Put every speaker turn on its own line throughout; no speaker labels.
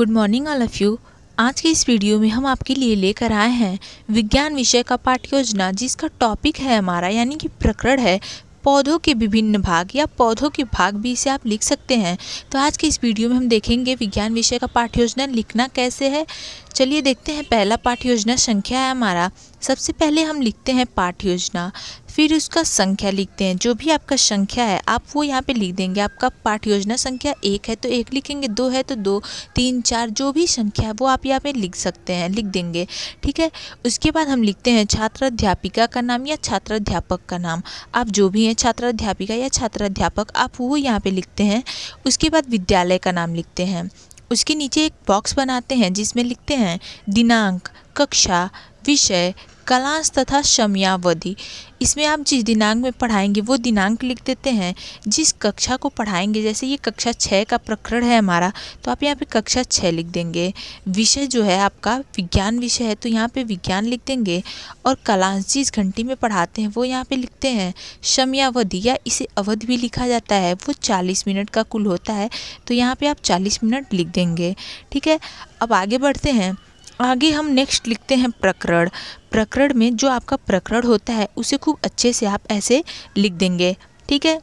good morning all of you आज के इस वीडियो में हम आपके लिए लेकर आए हैं विज्ञान विषय का पाठ योजना जिसका टॉपिक है हमारा यानी कि प्रकरण है पौधों के विभिन्न भाग या पौधों के भाग भी इसे आप लिख सकते हैं तो आज के इस वीडियो में हम देखेंगे विज्ञान विषय का पाठ योजना लिखना कैसे है चलिए देखते हैं पहला पाठ योजना संख्या है हमारा सबसे पहले हम लिखते हैं पाठ योजना फिर उसका संख्या लिखते हैं जो भी आपका संख्या है आप वो यहाँ पे लिख देंगे आपका पाठ योजना संख्या एक है तो एक लिखेंगे दो है तो दो तीन चार जो भी संख्या है वो आप यहाँ पे लिख सकते हैं लिख देंगे ठीक है उसके बाद हम लिखते हैं छात्र अध्यापिका का नाम या छात्र अध्यापक का नाम आप जो भी हैं छात्र अध्यापिका या छात्र अध्यापक आप वो यहाँ पर लिखते हैं उसके बाद विद्यालय का नाम लिखते हैं उसके नीचे एक बॉक्स बनाते हैं जिसमें लिखते हैं दिनांक कक्षा विषय कलांश तथा समयावधि इसमें आप जिस दिनांक में पढ़ाएंगे वो दिनांक लिख देते हैं जिस कक्षा को पढ़ाएंगे जैसे ये कक्षा छः का प्रकरण है हमारा तो आप यहाँ पे कक्षा छः लिख देंगे विषय जो है आपका विज्ञान विषय है तो यहाँ पे विज्ञान लिख देंगे और कलांश जिस घंटी में पढ़ाते हैं वो यहाँ पर लिखते हैं समयावधि या इसे अवधि भी लिखा जाता है वो चालीस मिनट का कुल होता है तो यहाँ पर आप चालीस मिनट लिख देंगे ठीक है अब आगे बढ़ते हैं आगे हम नेक्स्ट लिखते हैं प्रकरण प्रकरण में जो आपका प्रकरण होता है उसे खूब अच्छे से आप ऐसे लिख देंगे ठीक है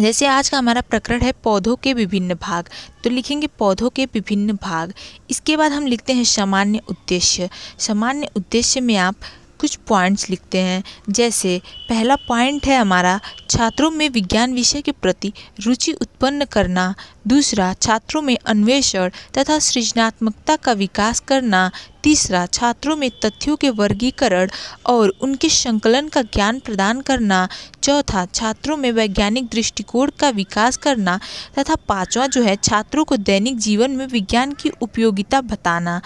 जैसे आज का हमारा प्रकरण है पौधों के विभिन्न भाग तो लिखेंगे पौधों के विभिन्न भाग इसके बाद हम लिखते हैं सामान्य उद्देश्य सामान्य उद्देश्य में आप कुछ पॉइंट्स लिखते हैं जैसे पहला पॉइंट है हमारा छात्रों में विज्ञान विषय के प्रति रुचि उत्पन्न करना दूसरा छात्रों में अन्वेषण तथा सृजनात्मकता का विकास करना तीसरा छात्रों में तथ्यों के वर्गीकरण और उनके संकलन का ज्ञान प्रदान करना चौथा छात्रों में वैज्ञानिक दृष्टिकोण का विकास करना तथा पांचवा जो है छात्रों को दैनिक जीवन में विज्ञान की उपयोगिता बताना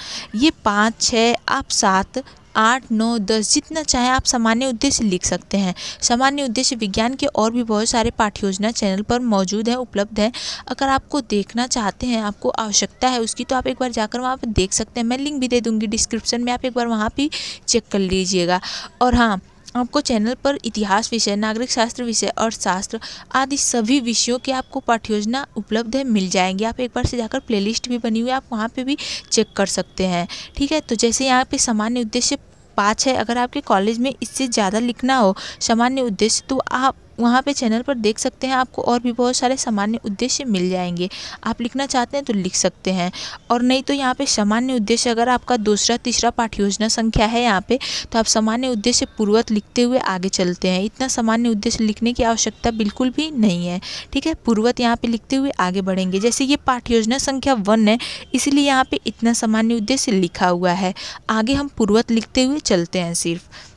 ये पाँच छः आप सात आठ नौ दस जितना चाहे आप सामान्य उद्देश्य लिख सकते हैं सामान्य उद्देश्य विज्ञान के और भी बहुत सारे पाठ योजना चैनल पर मौजूद है उपलब्ध है अगर आपको देखना चाहते हैं आपको आवश्यकता है उसकी तो आप एक बार जाकर वहाँ पर देख सकते हैं मैं लिंक भी दे दूँगी डिस्क्रिप्शन में आप एक बार वहाँ भी चेक कर लीजिएगा और हाँ आपको चैनल पर इतिहास विषय नागरिक शास्त्र विषय और शास्त्र आदि सभी विषयों की आपको पाठ योजना उपलब्ध है मिल जाएंगी आप एक बार से जाकर प्लेलिस्ट भी बनी हुई है आप वहाँ पे भी चेक कर सकते हैं ठीक है तो जैसे यहाँ पे सामान्य उद्देश्य पाँच है अगर आपके कॉलेज में इससे ज़्यादा लिखना हो सामान्य उद्देश्य तो आप वहाँ पे चैनल पर देख सकते हैं आपको और भी बहुत सारे सामान्य उद्देश्य मिल जाएंगे आप लिखना चाहते हैं तो लिख सकते हैं और नहीं तो यहाँ पे सामान्य उद्देश्य अगर आपका दूसरा तीसरा पाठ योजना संख्या है यहाँ पे तो आप सामान्य उद्देश्य पूर्वत लिखते हुए आगे चलते हैं इतना सामान्य उद्देश्य लिखने की आवश्यकता बिल्कुल भी नहीं है ठीक है पूर्वत यहाँ पर लिखते हुए आगे बढ़ेंगे जैसे ये पाठ योजना संख्या वन है इसलिए यहाँ पर इतना सामान्य उद्देश्य लिखा हुआ है आगे हम पूर्वत लिखते हुए चलते हैं सिर्फ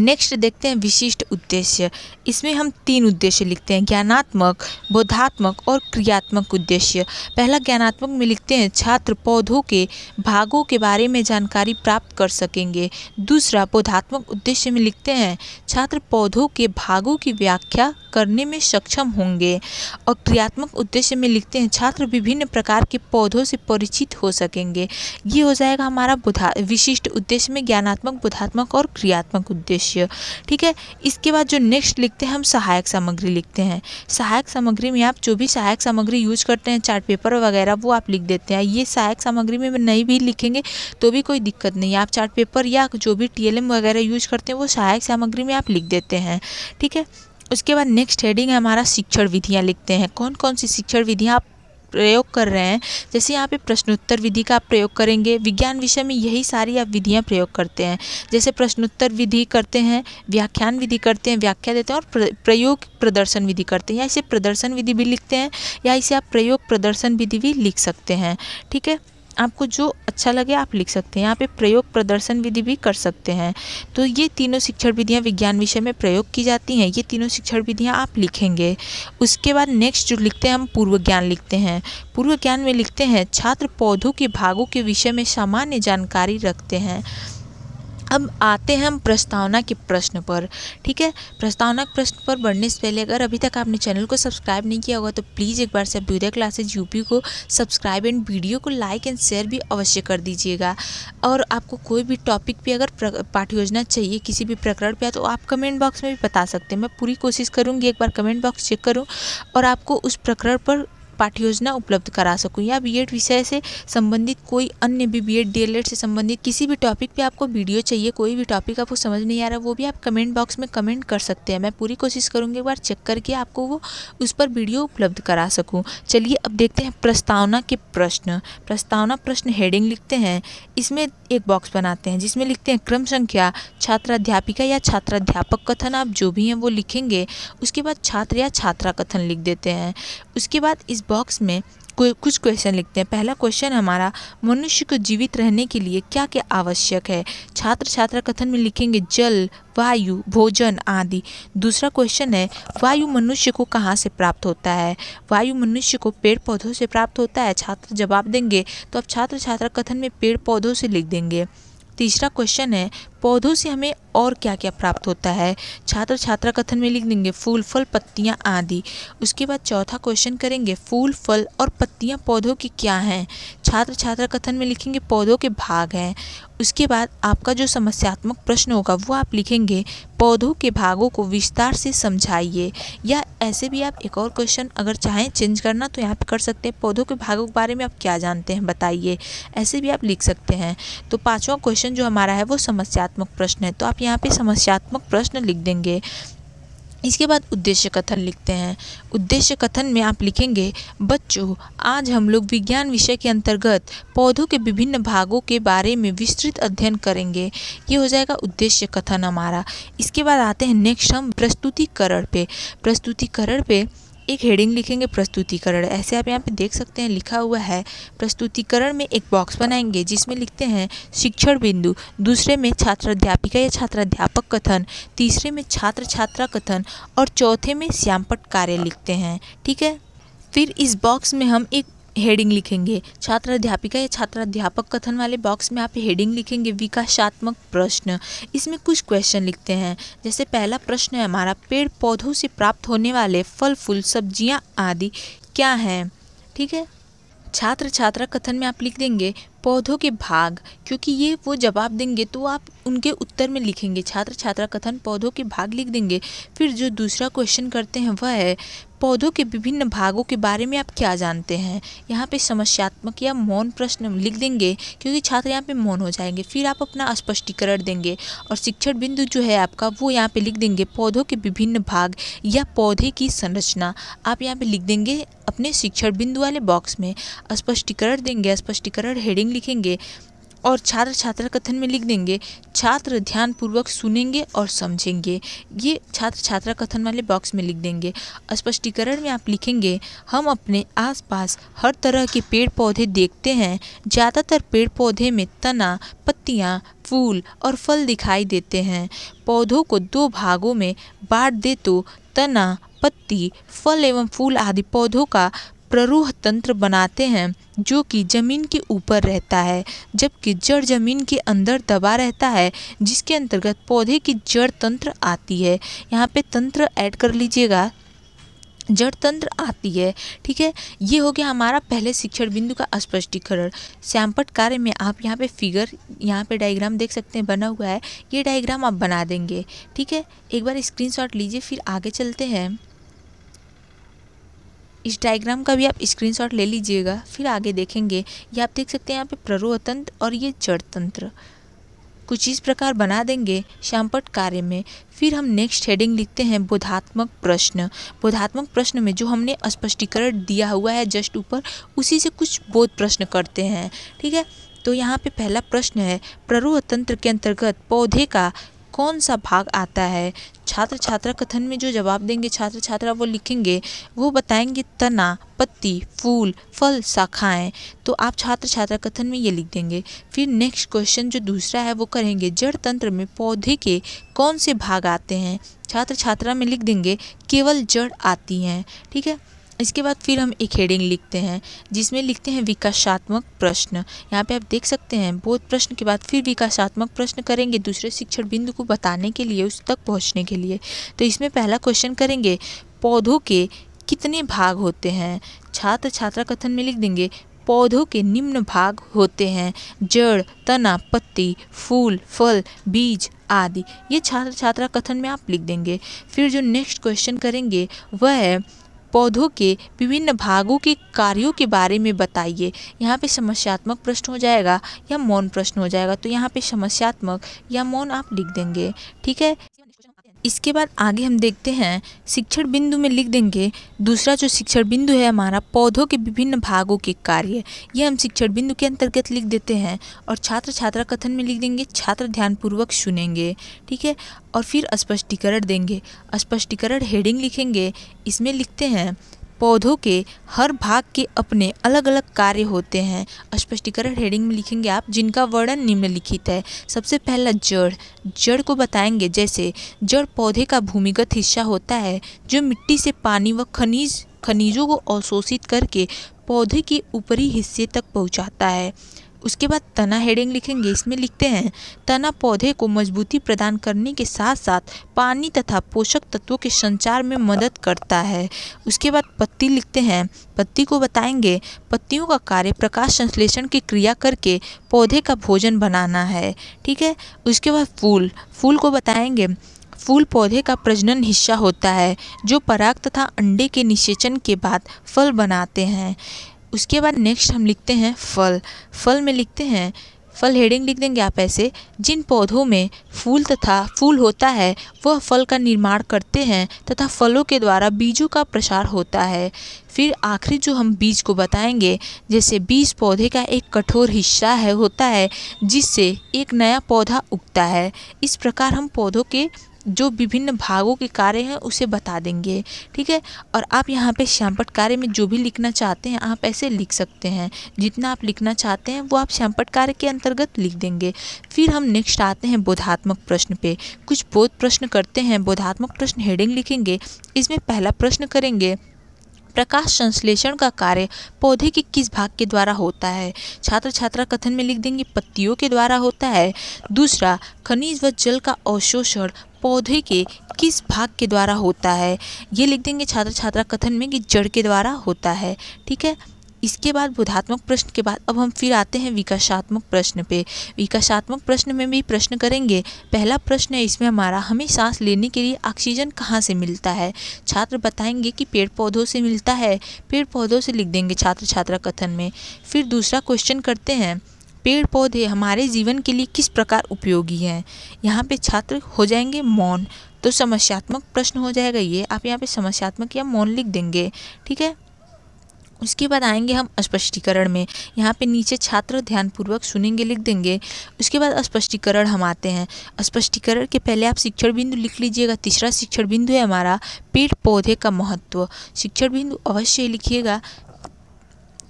नेक्स्ट देखते हैं विशिष्ट उद्देश्य इसमें हम तीन उद्देश्य लिखते हैं ज्ञानात्मक बोधात्मक और क्रियात्मक उद्देश्य पहला ज्ञानात्मक में लिखते हैं छात्र पौधों के भागों के बारे में जानकारी प्राप्त कर सकेंगे दूसरा बोधात्मक उद्देश्य में लिखते हैं छात्र पौधों के भागों की व्याख्या करने में सक्षम होंगे और क्रियात्मक उद्देश्य में लिखते हैं छात्र विभिन्न प्रकार के पौधों से परिचित हो सकेंगे ये हो जाएगा हमारा बुधा विशिष्ट उद्देश्य में ज्ञानात्मक बोधात्मक और क्रियात्मक उद्देश्य उद्देश्य ठीक है इसके बाद जो नेक्स्ट लिखते हैं हम सहायक सामग्री लिखते हैं सहायक सामग्री में आप जो भी सहायक सामग्री यूज करते हैं चार्ट पेपर वगैरह वो आप लिख देते हैं ये सहायक सामग्री में नहीं भी लिखेंगे तो भी कोई दिक्कत नहीं आप चार्ट पेपर या जो भी टी वगैरह यूज करते हैं वो सहायक सामग्री में आप लिख देते हैं ठीक है उसके बाद नेक्स्ट हेडिंग है हमारा शिक्षण विधियाँ लिखते हैं कौन कौन सी शिक्षण विधियाँ आप प्रयोग कर रहे हैं जैसे यहाँ पे प्रश्नोत्तर विधि का आप प्रयोग करेंगे विज्ञान विषय में यही सारी आप विधियाँ प्रयोग करते हैं जैसे प्रश्नोत्तर विधि करते हैं व्याख्यान विधि करते हैं व्याख्या देते हैं और प्रयोग प्रदर्शन विधि करते हैं या इसे प्रदर्शन विधि भी लिखते हैं या इसे आप प्रयोग प्रदर्शन विधि भी लिख सकते हैं ठीक है आपको जो अच्छा लगे आप लिख सकते हैं यहाँ पे प्रयोग प्रदर्शन विधि भी कर सकते हैं तो ये तीनों शिक्षण विधियाँ विज्ञान विषय में प्रयोग की जाती हैं ये तीनों शिक्षण विधियाँ आप लिखेंगे उसके बाद नेक्स्ट जो लिखते हैं हम पूर्व ज्ञान लिखते हैं पूर्व ज्ञान में लिखते हैं छात्र पौधों के भागों के विषय में सामान्य जानकारी रखते हैं अब आते हैं हम प्रस्तावना के प्रश्न पर ठीक है प्रस्तावना के प्रश्न पर बढ़ने से पहले अगर अभी तक आपने चैनल को सब्सक्राइब नहीं किया होगा तो प्लीज़ एक बार से अभ्युदय क्लासेज यूपी को सब्सक्राइब एंड वीडियो को लाइक एंड शेयर भी अवश्य कर दीजिएगा और आपको कोई भी टॉपिक पे अगर पाठ्य योजना चाहिए किसी भी प्रकरण पर तो आप कमेंट बॉक्स में भी बता सकते हैं मैं पूरी कोशिश करूँगी एक बार कमेंट बॉक्स चेक करूँ और आपको उस प्रकरण पर पाठ्य योजना उपलब्ध करा सकूँ या बी विषय से संबंधित कोई अन्य भी बी एड डी से संबंधित किसी भी टॉपिक पर आपको वीडियो चाहिए कोई भी टॉपिक आपको समझ नहीं आ रहा वो भी आप कमेंट बॉक्स में कमेंट कर सकते हैं मैं पूरी कोशिश करूँगी एक बार चेक करके आपको वो उस पर वीडियो उपलब्ध करा सकूँ चलिए अब देखते हैं प्रस्तावना के प्रश्न प्रस्तावना प्रश्न हेडिंग लिखते हैं इसमें एक बॉक्स बनाते हैं जिसमें लिखते हैं क्रम संख्या छात्राध्यापिका या छात्राध्यापक कथन आप जो भी हैं वो लिखेंगे उसके बाद छात्र या छात्रा कथन लिख देते हैं उसके बाद इस बॉक्स में कुछ क्वेश्चन लिखते हैं पहला क्वेश्चन हमारा मनुष्य को जीवित रहने के लिए क्या क्या आवश्यक है छात्र छात्रा कथन में लिखेंगे जल वायु भोजन आदि दूसरा क्वेश्चन है वायु मनुष्य को कहाँ से प्राप्त होता है वायु मनुष्य को पेड़ पौधों से प्राप्त होता है छात्र जवाब देंगे तो अब छात्र छात्रा कथन में पेड़ पौधों से लिख देंगे तीसरा क्वेश्चन है पौधों से हमें और क्या क्या प्राप्त होता है छात्र छात्रा कथन में लिख देंगे फूल फल पत्तियाँ आदि उसके बाद चौथा क्वेश्चन करेंगे फूल फल और पत्तियाँ पौधों की क्या हैं छात्र छात्रा कथन में लिखेंगे पौधों के भाग हैं उसके बाद आपका जो समस्यात्मक प्रश्न होगा वो आप लिखेंगे पौधों के भागों को विस्तार से समझाइए या ऐसे भी आप एक और क्वेश्चन अगर चाहें चेंज करना तो यहाँ पर कर सकते हैं पौधों के भागों के बारे में आप क्या जानते हैं बताइए ऐसे भी आप लिख सकते हैं तो पाँचवा क्वेश्चन जो हमारा है वो समस्या समस्यात्मक प्रश्न है तो आप यहाँ पे समस्यात्मक प्रश्न लिख देंगे इसके बाद उद्देश्य कथन लिखते हैं उद्देश्य कथन में आप लिखेंगे बच्चों आज हम लोग विज्ञान विषय के अंतर्गत पौधों के विभिन्न भागों के बारे में विस्तृत अध्ययन करेंगे ये हो जाएगा उद्देश्य कथन हमारा इसके बाद आते हैं नेक्स्ट हम प्रस्तुतिकरण पे प्रस्तुतिकरण पे एक हेडिंग लिखेंगे प्रस्तुतिकरण ऐसे आप यहाँ पे देख सकते हैं लिखा हुआ है प्रस्तुतिकरण में एक बॉक्स बनाएंगे जिसमें लिखते हैं शिक्षण बिंदु दूसरे में छात्र अध्यापिका या छात्राध्यापक कथन तीसरे में छात्र छात्रा कथन और चौथे में श्यामपट कार्य लिखते हैं ठीक है फिर इस बॉक्स में हम एक हेडिंग लिखेंगे छात्र अध्यापिका या छात्र अध्यापक कथन वाले बॉक्स में आप हेडिंग लिखेंगे विकासात्मक प्रश्न इसमें कुछ क्वेश्चन लिखते हैं जैसे पहला प्रश्न है हमारा पेड़ पौधों से प्राप्त होने वाले फल फूल सब्जियां आदि क्या हैं ठीक है छात्र छात्रा कथन में आप लिख देंगे पौधों के भाग क्योंकि ये वो जवाब देंगे तो आप उनके उत्तर में लिखेंगे छात्र छात्रा कथन पौधों के भाग लिख देंगे फिर जो दूसरा क्वेश्चन करते हैं वह है पौधों के विभिन्न भागों के बारे में आप क्या जानते हैं यहाँ पे समस्यात्मक या मौन प्रश्न लिख देंगे क्योंकि छात्र यहाँ पे मौन हो जाएंगे फिर आप अपना स्पष्टीकरण देंगे और शिक्षण बिंदु जो है आपका वो यहाँ पे लिख देंगे पौधों के विभिन्न भाग या पौधे की संरचना आप यहाँ पे लिख देंगे अपने शिक्षण बिंदु वाले बॉक्स में स्पष्टीकरण देंगे स्पष्टीकरण हेडिंग लिखेंगे और छात्र छात्रा कथन में लिख देंगे छात्र ध्यानपूर्वक सुनेंगे और समझेंगे ये छात्र छात्रा कथन वाले बॉक्स में लिख देंगे स्पष्टीकरण में आप लिखेंगे हम अपने आसपास हर तरह के पेड़ पौधे देखते हैं ज़्यादातर पेड़ पौधे में तना पत्तियाँ फूल और फल दिखाई देते हैं पौधों को दो भागों में बांट दे तो तना पत्ती फल एवं फूल आदि पौधों का प्ररूह तंत्र बनाते हैं जो कि ज़मीन के ऊपर रहता है जबकि जड़ ज़मीन के अंदर दबा रहता है जिसके अंतर्गत पौधे की जड़ तंत्र आती है यहाँ पे तंत्र ऐड कर लीजिएगा जड़ तंत्र आती है ठीक है ये हो गया हमारा पहले शिक्षण बिंदु का स्पष्टीकरण श्यामपट कार्य में आप यहाँ पे फिगर यहाँ पे डायग्राम देख सकते हैं बना हुआ है ये डायग्राम आप बना देंगे ठीक है एक बार स्क्रीनशॉट लीजिए फिर आगे चलते हैं इस डायग्राम का भी आप स्क्रीनशॉट ले लीजिएगा फिर आगे देखेंगे ये आप देख सकते हैं यहाँ पे प्ररोहतंत्र और ये जड़ तंत्र कुछ इस प्रकार बना देंगे श्यामपट कार्य में फिर हम नेक्स्ट हेडिंग लिखते हैं बोधात्मक प्रश्न बोधात्मक प्रश्न में जो हमने स्पष्टीकरण दिया हुआ है जस्ट ऊपर उसी से कुछ बोध प्रश्न करते हैं ठीक है तो यहाँ पे पहला प्रश्न है प्ररोह तंत्र के अंतर्गत पौधे का कौन सा भाग आता है छात्र छात्रा कथन में जो जवाब देंगे छात्र छात्रा वो लिखेंगे वो बताएंगे तना पत्ती फूल फल शाखाएं तो आप छात्र छात्रा कथन में ये लिख देंगे फिर नेक्स्ट क्वेश्चन जो दूसरा है वो करेंगे जड़ तंत्र में पौधे के कौन से भाग आते हैं छात्र छात्रा में लिख देंगे केवल जड़ आती हैं ठीक है इसके बाद फिर हम एक हेडिंग लिखते हैं जिसमें लिखते हैं विकासात्मक प्रश्न यहाँ पे आप देख सकते हैं बहुत प्रश्न के बाद फिर विकासात्मक प्रश्न करेंगे दूसरे शिक्षण बिंदु को बताने के लिए उस तक पहुँचने के लिए तो इसमें पहला क्वेश्चन करेंगे पौधों के कितने भाग होते हैं छात्र छात्रा कथन में लिख देंगे पौधों के निम्न भाग होते हैं जड़ तना पत्ती फूल फल बीज आदि ये छात्र छात्रा कथन में आप लिख देंगे फिर जो नेक्स्ट क्वेश्चन करेंगे वह है पौधों के विभिन्न भागों के कार्यों के बारे में बताइए यहाँ पे समस्यात्मक प्रश्न हो जाएगा या मौन प्रश्न हो जाएगा तो यहाँ पे समस्यात्मक या मौन आप लिख देंगे ठीक है इसके बाद आगे हम देखते हैं शिक्षण बिंदु में लिख देंगे दूसरा जो शिक्षण बिंदु है हमारा पौधों के विभिन्न भागों के कार्य यह हम शिक्षण बिंदु के अंतर्गत लिख देते हैं और छात्र छात्रा कथन में लिख देंगे छात्र ध्यानपूर्वक सुनेंगे ठीक है और फिर स्पष्टीकरण देंगे स्पष्टीकरण हेडिंग लिखेंगे इसमें लिखते हैं पौधों के हर भाग के अपने अलग अलग कार्य होते हैं स्पष्टीकरण हेडिंग में लिखेंगे आप जिनका वर्णन निम्नलिखित है सबसे पहला जड़ जड़ को बताएंगे जैसे जड़ पौधे का भूमिगत हिस्सा होता है जो मिट्टी से पानी व खनिज खनिजों को अवशोषित करके पौधे के ऊपरी हिस्से तक पहुंचाता है उसके बाद तना हेडिंग लिखेंगे इसमें लिखते हैं तना पौधे को मजबूती प्रदान करने के साथ साथ पानी तथा पोषक तत्वों के संचार में मदद करता है उसके बाद पत्ती लिखते हैं पत्ती को बताएंगे पत्तियों का कार्य प्रकाश संश्लेषण की क्रिया करके पौधे का भोजन बनाना है ठीक है उसके बाद फूल फूल को बताएंगे फूल पौधे का प्रजनन हिस्सा होता है जो पराग तथा अंडे के निषेचन के बाद फल बनाते हैं उसके बाद नेक्स्ट हम लिखते हैं फल फल में लिखते हैं फल हेडिंग लिख देंगे आप ऐसे जिन पौधों में फूल तथा फूल होता है वह फल का निर्माण करते हैं तथा फलों के द्वारा बीजों का प्रसार होता है फिर आखिरी जो हम बीज को बताएंगे जैसे बीज पौधे का एक कठोर हिस्सा है होता है जिससे एक नया पौधा उगता है इस प्रकार हम पौधों के जो विभिन्न भागों के कार्य हैं उसे बता देंगे ठीक है और आप यहाँ पे श्यामपट कार्य में जो भी लिखना चाहते हैं आप ऐसे लिख सकते हैं जितना आप लिखना चाहते हैं वो आप श्यामपट कार्य के अंतर्गत लिख देंगे फिर हम नेक्स्ट आते हैं बोधात्मक प्रश्न पे कुछ बोध प्रश्न करते हैं बोधात्मक प्रश्न हेडिंग लिखेंगे इसमें पहला प्रश्न करेंगे प्रकाश संश्लेषण का कार्य पौधे के किस भाग के द्वारा होता है छात्र छात्रा कथन में लिख देंगे पत्तियों के द्वारा होता है दूसरा खनिज व जल का अवशोषण पौधे के किस भाग के द्वारा होता है ये लिख देंगे छात्र छात्रा कथन में कि जड़ के द्वारा होता है ठीक है इसके बाद बोधात्मक प्रश्न के बाद अब हम फिर आते हैं विकासात्मक प्रश्न पे विकासात्मक प्रश्न में भी प्रश्न करेंगे पहला प्रश्न है इसमें हमारा हमें सांस लेने के लिए ऑक्सीजन कहाँ से मिलता है छात्र बताएंगे कि पेड़ पौधों से मिलता है पेड़ पौधों से लिख देंगे छात्र छात्रा कथन में फिर दूसरा क्वेश्चन करते हैं पेड़ पौधे हमारे जीवन के लिए किस प्रकार उपयोगी हैं यहाँ पे छात्र हो जाएंगे मौन तो समस्यात्मक प्रश्न हो जाएगा ये आप यहाँ पे समस्यात्मक या मौन लिख देंगे ठीक है उसके बाद आएंगे हम स्पष्टीकरण में यहाँ पे नीचे छात्र ध्यानपूर्वक सुनेंगे लिख देंगे उसके बाद स्पष्टीकरण हम आते हैं स्पष्टीकरण के पहले आप शिक्षण बिंदु लिख लीजिएगा तीसरा शिक्षण बिंदु है हमारा पेड़ पौधे का महत्व शिक्षण बिंदु अवश्य लिखिएगा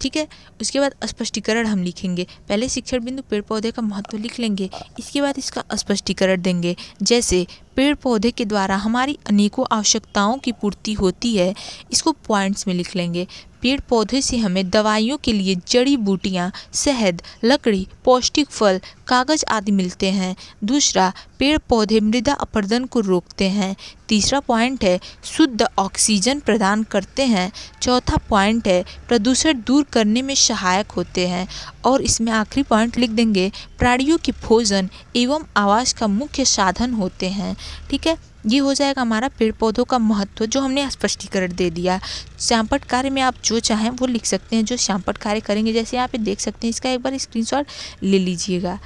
ठीक है उसके बाद स्पष्टीकरण हम लिखेंगे पहले शिक्षण बिंदु पेड़ पौधे का महत्व लिख लेंगे इसके बाद इसका स्पष्टीकरण देंगे जैसे पेड़ पौधे के द्वारा हमारी अनेकों आवश्यकताओं की पूर्ति होती है इसको पॉइंट्स में लिख लेंगे पेड़ पौधे से हमें दवाइयों के लिए जड़ी बूटियाँ शहद लकड़ी पौष्टिक फल कागज़ आदि मिलते हैं दूसरा पेड़ पौधे मृदा अपरदन को रोकते हैं तीसरा पॉइंट है शुद्ध ऑक्सीजन प्रदान करते हैं चौथा पॉइंट है प्रदूषण दूर करने में सहायक होते हैं और इसमें आखिरी पॉइंट लिख देंगे प्राणियों के भोजन एवं आवास का मुख्य साधन होते हैं ठीक है ये हो जाएगा हमारा पेड़ पौधों का महत्व जो हमने स्पष्टीकरण दे दिया श्यामपट कार्य में आप जो चाहें वो लिख सकते हैं जो श्यामपट कार्य करेंगे जैसे यहाँ पे देख सकते हैं इसका एक बार स्क्रीनशॉट ले लीजिएगा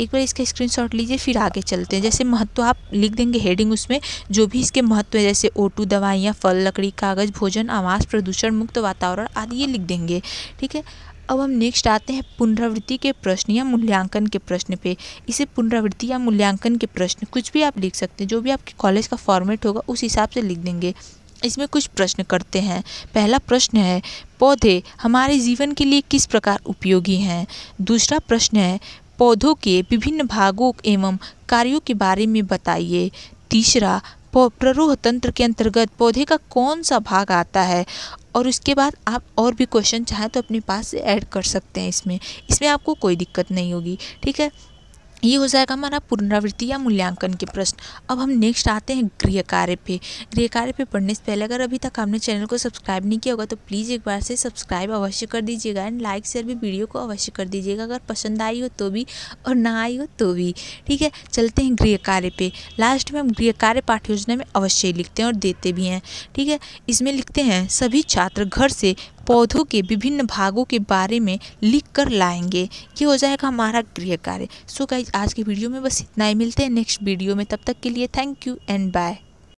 एक बार इसका स्क्रीनशॉट लीजिए फिर आगे चलते हैं जैसे महत्व आप लिख देंगे हेडिंग उसमें जो भी इसके महत्व है जैसे ओटू दवाइयाँ फल लकड़ी कागज़ भोजन आवास प्रदूषण मुक्त वातावरण आदि ये लिख देंगे ठीक है अब हम नेक्स्ट आते हैं पुनरावृत्ति के प्रश्न या मूल्यांकन के प्रश्न पे इसे पुनरावृत्ति या मूल्यांकन के प्रश्न कुछ भी आप लिख सकते हैं जो भी आपके कॉलेज का फॉर्मेट होगा उस हिसाब से लिख देंगे इसमें कुछ प्रश्न करते हैं पहला प्रश्न है पौधे हमारे जीवन के लिए किस प्रकार उपयोगी हैं दूसरा प्रश्न है पौधों के विभिन्न भागों एवं कार्यों के बारे में बताइए तीसरा प्ररोह तंत्र के अंतर्गत पौधे का कौन सा भाग आता है और उसके बाद आप और भी क्वेश्चन चाहें तो अपने पास से ऐड कर सकते हैं इसमें इसमें आपको कोई दिक्कत नहीं होगी ठीक है ये हो जाएगा हमारा पुनरावृत्ति या मूल्यांकन के प्रश्न अब हम नेक्स्ट आते हैं गृह कार्य पे गृह कार्य पे पढ़ने से पहले अगर अभी तक आपने चैनल को सब्सक्राइब नहीं किया होगा तो प्लीज़ एक बार से सब्सक्राइब अवश्य कर दीजिएगा एंड लाइक शेयर भी वीडियो को अवश्य कर दीजिएगा अगर पसंद आई हो तो भी और ना आई हो तो भी ठीक है चलते हैं गृह कार्य पर लास्ट में हम गृह कार्य पाठ्य योजना में अवश्य लिखते हैं और देते भी हैं ठीक है इसमें लिखते हैं सभी छात्र घर से पौधों के विभिन्न भागों के बारे में लिख कर लाएंगे ये हो जाएगा हमारा गृह कार्य सो गाइज आज की वीडियो में बस इतना ही मिलते हैं नेक्स्ट वीडियो में तब तक के लिए थैंक यू एंड बाय